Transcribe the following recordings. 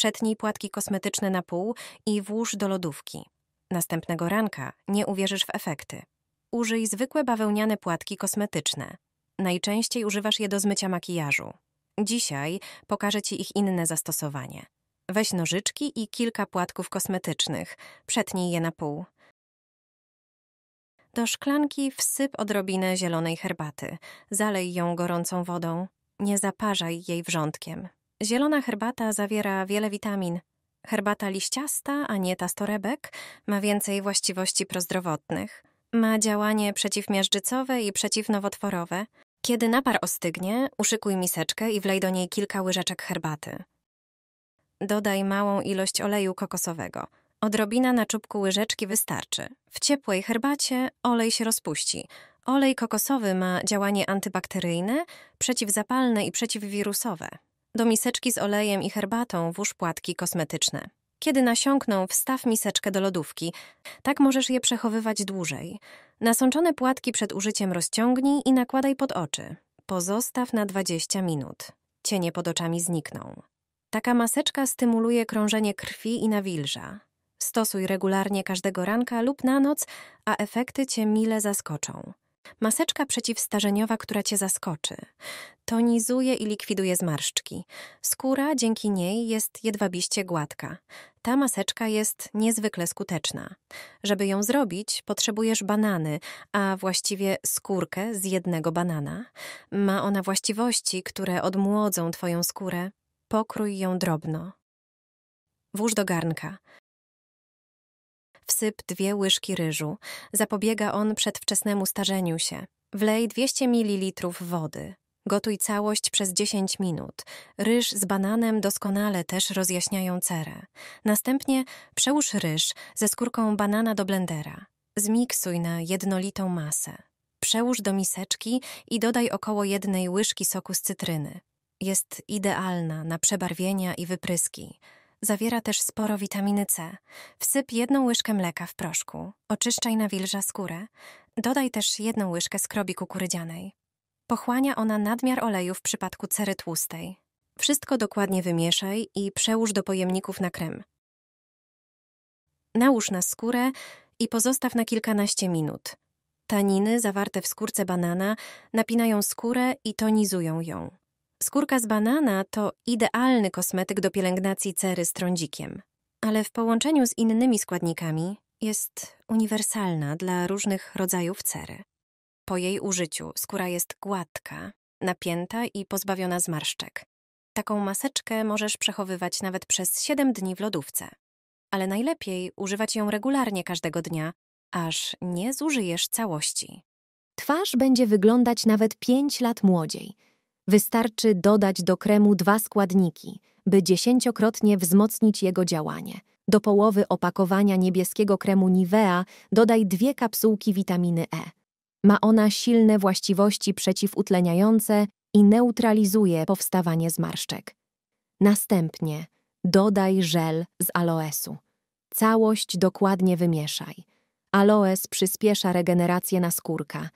przetnij płatki kosmetyczne na pół i włóż do lodówki. Następnego ranka nie uwierzysz w efekty. Użyj zwykłe bawełniane płatki kosmetyczne. Najczęściej używasz je do zmycia makijażu. Dzisiaj pokażę Ci ich inne zastosowanie. Weź nożyczki i kilka płatków kosmetycznych, przetnij je na pół. Do szklanki wsyp odrobinę zielonej herbaty, zalej ją gorącą wodą, nie zaparzaj jej wrzątkiem. Zielona herbata zawiera wiele witamin. Herbata liściasta, a nie ta torebek, ma więcej właściwości prozdrowotnych. Ma działanie przeciwmiażdżycowe i przeciwnowotworowe. Kiedy napar ostygnie, uszykuj miseczkę i wlej do niej kilka łyżeczek herbaty. Dodaj małą ilość oleju kokosowego. Odrobina na czubku łyżeczki wystarczy. W ciepłej herbacie olej się rozpuści. Olej kokosowy ma działanie antybakteryjne, przeciwzapalne i przeciwwirusowe. Do miseczki z olejem i herbatą włóż płatki kosmetyczne. Kiedy nasiąkną, wstaw miseczkę do lodówki. Tak możesz je przechowywać dłużej. Nasączone płatki przed użyciem rozciągnij i nakładaj pod oczy. Pozostaw na 20 minut. Cienie pod oczami znikną. Taka maseczka stymuluje krążenie krwi i nawilża. Stosuj regularnie każdego ranka lub na noc, a efekty cię mile zaskoczą. Maseczka przeciwstarzeniowa, która cię zaskoczy. Tonizuje i likwiduje zmarszczki. Skóra dzięki niej jest jedwabiście gładka. Ta maseczka jest niezwykle skuteczna. Żeby ją zrobić, potrzebujesz banany, a właściwie skórkę z jednego banana. Ma ona właściwości, które odmłodzą twoją skórę. Pokrój ją drobno. Włóż do garnka. Wsyp dwie łyżki ryżu. Zapobiega on przedwczesnemu starzeniu się. Wlej 200 ml wody. Gotuj całość przez 10 minut. Ryż z bananem doskonale też rozjaśniają cerę. Następnie przełóż ryż ze skórką banana do blendera. Zmiksuj na jednolitą masę. Przełóż do miseczki i dodaj około jednej łyżki soku z cytryny. Jest idealna na przebarwienia i wypryski zawiera też sporo witaminy C. Wsyp jedną łyżkę mleka w proszku, oczyszczaj nawilża skórę, dodaj też jedną łyżkę skrobi kukurydzianej. Pochłania ona nadmiar oleju w przypadku cery tłustej. Wszystko dokładnie wymieszaj i przełóż do pojemników na krem. Nałóż na skórę i pozostaw na kilkanaście minut. Taniny zawarte w skórce banana napinają skórę i tonizują ją. Skórka z banana to idealny kosmetyk do pielęgnacji cery z trądzikiem, ale w połączeniu z innymi składnikami jest uniwersalna dla różnych rodzajów cery. Po jej użyciu skóra jest gładka, napięta i pozbawiona zmarszczek. Taką maseczkę możesz przechowywać nawet przez 7 dni w lodówce. Ale najlepiej używać ją regularnie każdego dnia, aż nie zużyjesz całości. Twarz będzie wyglądać nawet 5 lat młodziej – Wystarczy dodać do kremu dwa składniki, by dziesięciokrotnie wzmocnić jego działanie. Do połowy opakowania niebieskiego kremu Nivea dodaj dwie kapsułki witaminy E. Ma ona silne właściwości przeciwutleniające i neutralizuje powstawanie zmarszczek. Następnie dodaj żel z aloesu. Całość dokładnie wymieszaj. Aloes przyspiesza regenerację naskórka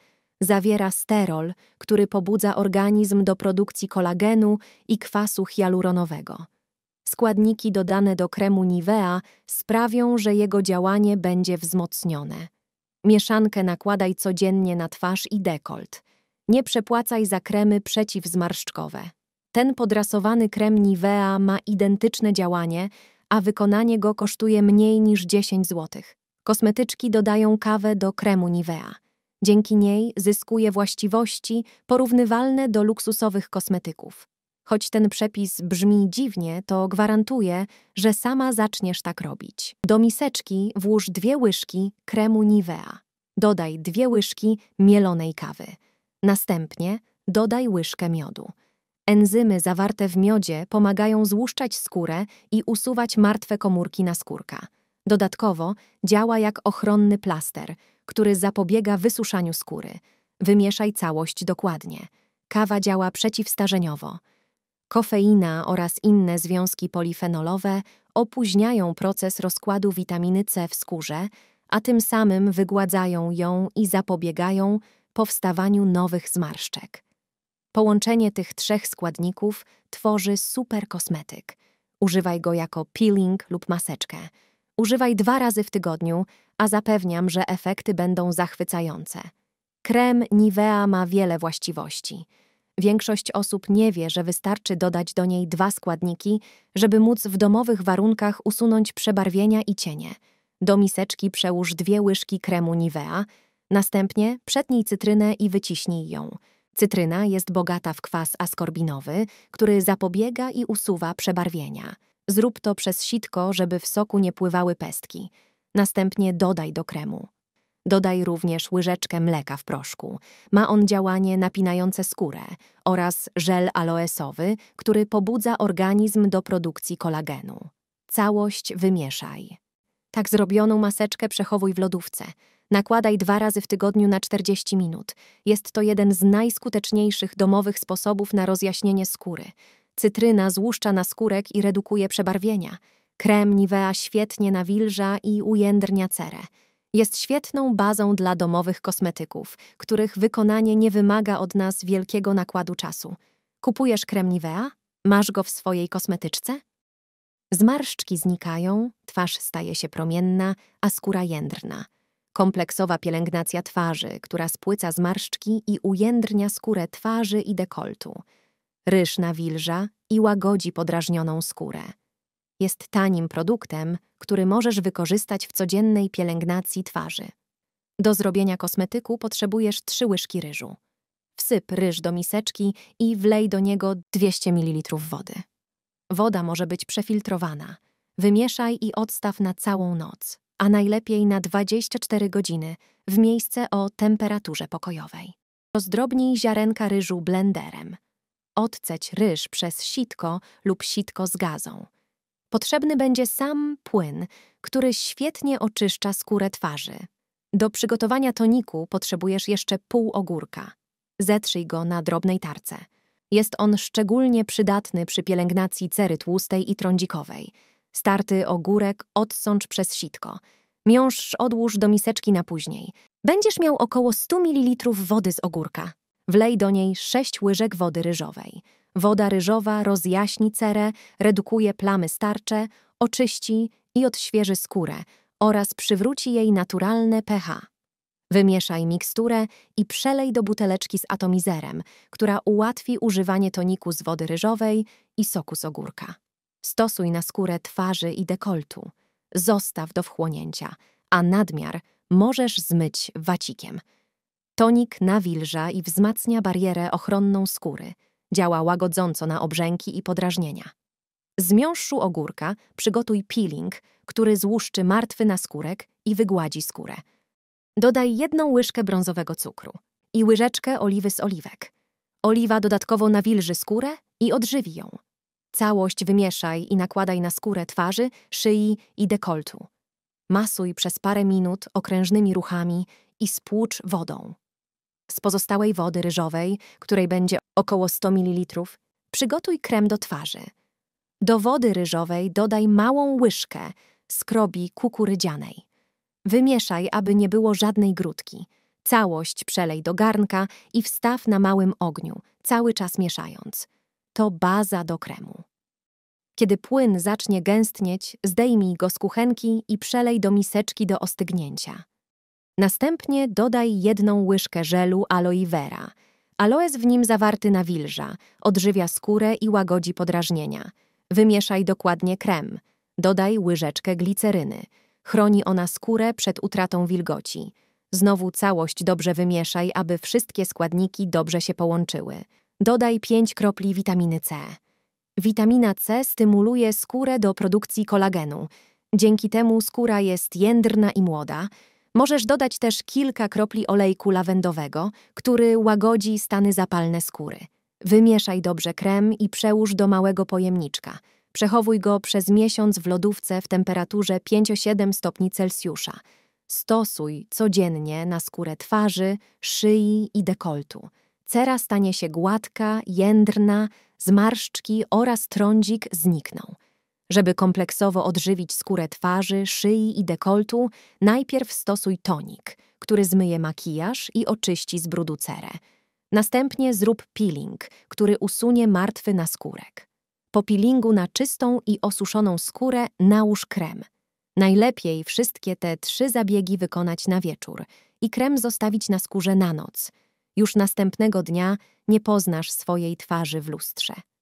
Zawiera sterol, który pobudza organizm do produkcji kolagenu i kwasu hialuronowego. Składniki dodane do kremu Nivea sprawią, że jego działanie będzie wzmocnione. Mieszankę nakładaj codziennie na twarz i dekolt. Nie przepłacaj za kremy przeciwzmarszczkowe. Ten podrasowany krem Nivea ma identyczne działanie, a wykonanie go kosztuje mniej niż 10 zł. Kosmetyczki dodają kawę do kremu Nivea. Dzięki niej zyskuje właściwości porównywalne do luksusowych kosmetyków. Choć ten przepis brzmi dziwnie, to gwarantuje, że sama zaczniesz tak robić. Do miseczki włóż dwie łyżki kremu Nivea. Dodaj dwie łyżki mielonej kawy. Następnie dodaj łyżkę miodu. Enzymy zawarte w miodzie pomagają złuszczać skórę i usuwać martwe komórki na skórka. Dodatkowo działa jak ochronny plaster – który zapobiega wysuszaniu skóry. Wymieszaj całość dokładnie. Kawa działa przeciwstarzeniowo. Kofeina oraz inne związki polifenolowe opóźniają proces rozkładu witaminy C w skórze, a tym samym wygładzają ją i zapobiegają powstawaniu nowych zmarszczek. Połączenie tych trzech składników tworzy super kosmetyk. Używaj go jako peeling lub maseczkę. Używaj dwa razy w tygodniu, a zapewniam, że efekty będą zachwycające. Krem Nivea ma wiele właściwości. Większość osób nie wie, że wystarczy dodać do niej dwa składniki, żeby móc w domowych warunkach usunąć przebarwienia i cienie. Do miseczki przełóż dwie łyżki kremu Nivea, następnie przetnij cytrynę i wyciśnij ją. Cytryna jest bogata w kwas askorbinowy, który zapobiega i usuwa przebarwienia. Zrób to przez sitko, żeby w soku nie pływały pestki. Następnie dodaj do kremu. Dodaj również łyżeczkę mleka w proszku. Ma on działanie napinające skórę oraz żel aloesowy, który pobudza organizm do produkcji kolagenu. Całość wymieszaj. Tak zrobioną maseczkę przechowuj w lodówce. Nakładaj dwa razy w tygodniu na 40 minut. Jest to jeden z najskuteczniejszych domowych sposobów na rozjaśnienie skóry. Cytryna złuszcza skórek i redukuje przebarwienia. Krem Nivea świetnie nawilża i ujędrnia cerę. Jest świetną bazą dla domowych kosmetyków, których wykonanie nie wymaga od nas wielkiego nakładu czasu. Kupujesz krem Nivea? Masz go w swojej kosmetyczce? Zmarszczki znikają, twarz staje się promienna, a skóra jędrna. Kompleksowa pielęgnacja twarzy, która spłyca zmarszczki i ujędrnia skórę twarzy i dekoltu. Ryż nawilża i łagodzi podrażnioną skórę jest tanim produktem, który możesz wykorzystać w codziennej pielęgnacji twarzy. Do zrobienia kosmetyku potrzebujesz 3 łyżki ryżu. Wsyp ryż do miseczki i wlej do niego 200 ml wody. Woda może być przefiltrowana. Wymieszaj i odstaw na całą noc, a najlepiej na 24 godziny w miejsce o temperaturze pokojowej. Rozdrobnij ziarenka ryżu blenderem. Odceć ryż przez sitko lub sitko z gazą. Potrzebny będzie sam płyn, który świetnie oczyszcza skórę twarzy. Do przygotowania toniku potrzebujesz jeszcze pół ogórka. Zetrzyj go na drobnej tarce. Jest on szczególnie przydatny przy pielęgnacji cery tłustej i trądzikowej. Starty ogórek odsącz przez sitko. Miąższ odłóż do miseczki na później. Będziesz miał około 100 ml wody z ogórka. Wlej do niej 6 łyżek wody ryżowej. Woda ryżowa rozjaśni cerę, redukuje plamy starcze, oczyści i odświeży skórę oraz przywróci jej naturalne pH. Wymieszaj miksturę i przelej do buteleczki z atomizerem, która ułatwi używanie toniku z wody ryżowej i soku z ogórka. Stosuj na skórę twarzy i dekoltu. Zostaw do wchłonięcia, a nadmiar możesz zmyć wacikiem. Tonik nawilża i wzmacnia barierę ochronną skóry – Działa łagodząco na obrzęki i podrażnienia. Z miąższu ogórka przygotuj peeling, który złuszczy martwy naskórek i wygładzi skórę. Dodaj jedną łyżkę brązowego cukru i łyżeczkę oliwy z oliwek. Oliwa dodatkowo nawilży skórę i odżywi ją. Całość wymieszaj i nakładaj na skórę twarzy, szyi i dekoltu. Masuj przez parę minut okrężnymi ruchami i spłucz wodą. Z pozostałej wody ryżowej, której będzie około 100 ml, przygotuj krem do twarzy. Do wody ryżowej dodaj małą łyżkę skrobi kukurydzianej. Wymieszaj, aby nie było żadnej grudki. Całość przelej do garnka i wstaw na małym ogniu, cały czas mieszając. To baza do kremu. Kiedy płyn zacznie gęstnieć, zdejmij go z kuchenki i przelej do miseczki do ostygnięcia. Następnie dodaj jedną łyżkę żelu aloe vera. Aloes w nim zawarty nawilża, odżywia skórę i łagodzi podrażnienia. Wymieszaj dokładnie krem. Dodaj łyżeczkę gliceryny. Chroni ona skórę przed utratą wilgoci. Znowu całość dobrze wymieszaj, aby wszystkie składniki dobrze się połączyły. Dodaj 5 kropli witaminy C. Witamina C stymuluje skórę do produkcji kolagenu. Dzięki temu skóra jest jędrna i młoda. Możesz dodać też kilka kropli olejku lawendowego, który łagodzi stany zapalne skóry. Wymieszaj dobrze krem i przełóż do małego pojemniczka. Przechowuj go przez miesiąc w lodówce w temperaturze 5-7 stopni Celsjusza. Stosuj codziennie na skórę twarzy, szyi i dekoltu. Cera stanie się gładka, jędrna, zmarszczki oraz trądzik znikną. Żeby kompleksowo odżywić skórę twarzy, szyi i dekoltu, najpierw stosuj tonik, który zmyje makijaż i oczyści z brudu cerę. Następnie zrób peeling, który usunie martwy naskórek. Po peelingu na czystą i osuszoną skórę nałóż krem. Najlepiej wszystkie te trzy zabiegi wykonać na wieczór i krem zostawić na skórze na noc. Już następnego dnia nie poznasz swojej twarzy w lustrze.